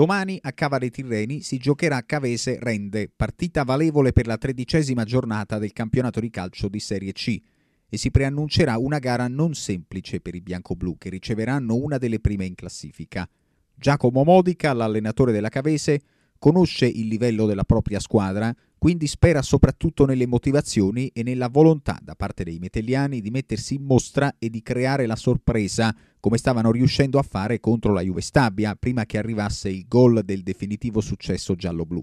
Domani a Cava dei Tirreni si giocherà Cavese-Rende, partita valevole per la tredicesima giornata del campionato di calcio di Serie C e si preannuncerà una gara non semplice per i bianco-blu che riceveranno una delle prime in classifica. Giacomo Modica, l'allenatore della Cavese, conosce il livello della propria squadra quindi spera soprattutto nelle motivazioni e nella volontà da parte dei metelliani di mettersi in mostra e di creare la sorpresa, come stavano riuscendo a fare contro la Juve Stabia prima che arrivasse il gol del definitivo successo giallo-blu.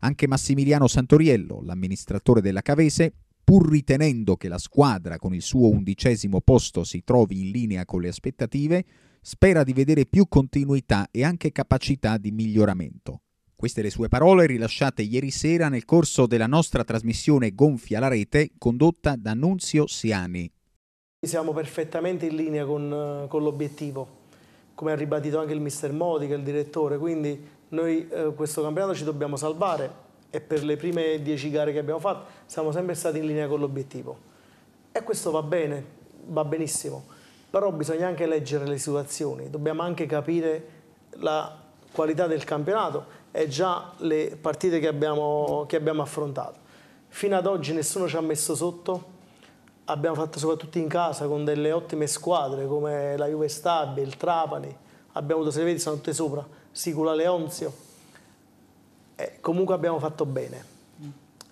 Anche Massimiliano Santoriello, l'amministratore della Cavese, pur ritenendo che la squadra con il suo undicesimo posto si trovi in linea con le aspettative, spera di vedere più continuità e anche capacità di miglioramento. Queste le sue parole rilasciate ieri sera nel corso della nostra trasmissione Gonfia la rete condotta da Nunzio Siani. Siamo perfettamente in linea con, eh, con l'obiettivo, come ha ribadito anche il mister Modica, il direttore, quindi noi eh, questo campionato ci dobbiamo salvare e per le prime dieci gare che abbiamo fatto siamo sempre stati in linea con l'obiettivo. E questo va bene, va benissimo, però bisogna anche leggere le situazioni, dobbiamo anche capire la qualità del campionato e già le partite che abbiamo, che abbiamo affrontato. Fino ad oggi nessuno ci ha messo sotto, abbiamo fatto soprattutto in casa con delle ottime squadre come la Juve Stabia, il Trapani, abbiamo avuto Severi, sono tutte sopra, Sicula Leonzio, e eh, comunque abbiamo fatto bene.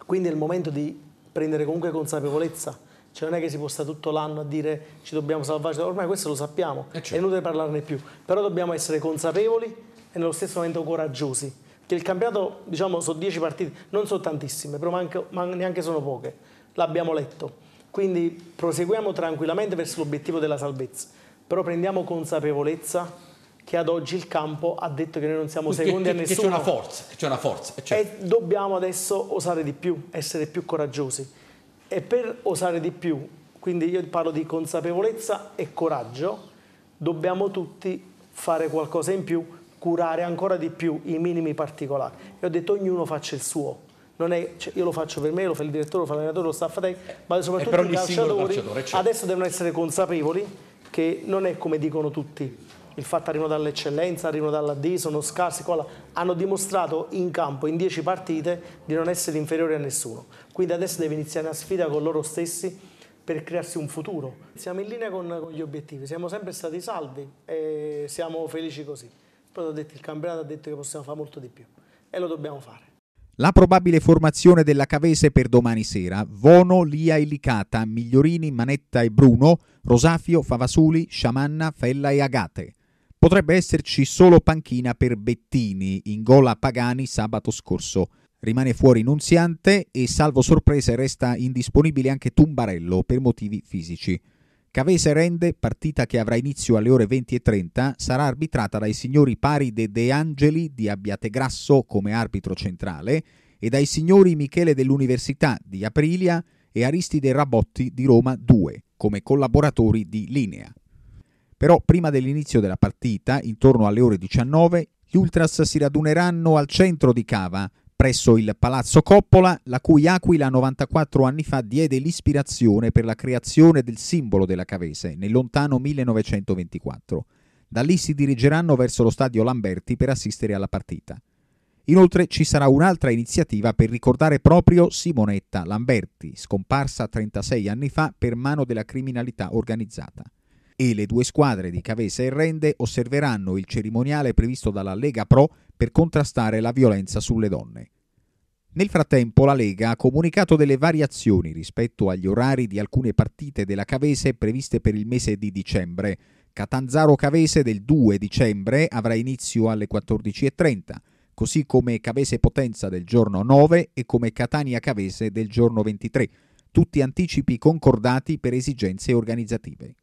Quindi è il momento di prendere comunque consapevolezza, cioè non è che si può stare tutto l'anno a dire ci dobbiamo salvare, ormai questo lo sappiamo, eh, è certo. inutile parlarne più, però dobbiamo essere consapevoli e nello stesso momento coraggiosi. Perché il campionato, diciamo, sono dieci partite, non sono tantissime, però manco, ma neanche sono poche. L'abbiamo letto. Quindi proseguiamo tranquillamente verso l'obiettivo della salvezza, però prendiamo consapevolezza che ad oggi il campo ha detto che noi non siamo secondi che, a nessuno. Che c'è una forza, c'è una forza. Cioè. E dobbiamo adesso osare di più, essere più coraggiosi. E per osare di più, quindi io parlo di consapevolezza e coraggio, dobbiamo tutti fare qualcosa in più curare ancora di più i minimi particolari. E ho detto ognuno faccia il suo. È, cioè, io lo faccio per me, lo fa il direttore, lo fa l'allenatore, lo staff tech, ma eh, soprattutto i calciatori certo. adesso devono essere consapevoli che non è come dicono tutti. Il fatto arrivano dall'eccellenza, arrivano dalla D, sono scarsi, qua, hanno dimostrato in campo in dieci partite di non essere inferiori a nessuno. Quindi adesso deve iniziare una sfida con loro stessi per crearsi un futuro. Siamo in linea con, con gli obiettivi, siamo sempre stati salvi e siamo felici così. Poi ho detto, il campionato ha detto che possiamo fare molto di più e lo dobbiamo fare. La probabile formazione della Cavese per domani sera. Vono, Lia e Licata, Migliorini, Manetta e Bruno, Rosafio, Favasuli, Sciamanna, Fella e Agate. Potrebbe esserci solo panchina per Bettini, in gola Pagani sabato scorso. Rimane fuori Nunziante e salvo sorprese resta indisponibile anche Tumbarello per motivi fisici. Cavese Rende, partita che avrà inizio alle ore 20.30, sarà arbitrata dai signori pari De De Angeli di Abbiategrasso come arbitro centrale e dai signori Michele dell'Università di Aprilia e Aristide Rabotti di Roma 2 come collaboratori di linea. Però prima dell'inizio della partita, intorno alle ore 19, gli Ultras si raduneranno al centro di Cava presso il Palazzo Coppola, la cui aquila 94 anni fa diede l'ispirazione per la creazione del simbolo della Cavese nel lontano 1924. Da lì si dirigeranno verso lo stadio Lamberti per assistere alla partita. Inoltre ci sarà un'altra iniziativa per ricordare proprio Simonetta Lamberti, scomparsa 36 anni fa per mano della criminalità organizzata e le due squadre di Cavese e Rende osserveranno il cerimoniale previsto dalla Lega Pro per contrastare la violenza sulle donne. Nel frattempo la Lega ha comunicato delle variazioni rispetto agli orari di alcune partite della Cavese previste per il mese di dicembre. Catanzaro Cavese del 2 dicembre avrà inizio alle 14.30, così come Cavese Potenza del giorno 9 e come Catania Cavese del giorno 23, tutti anticipi concordati per esigenze organizzative.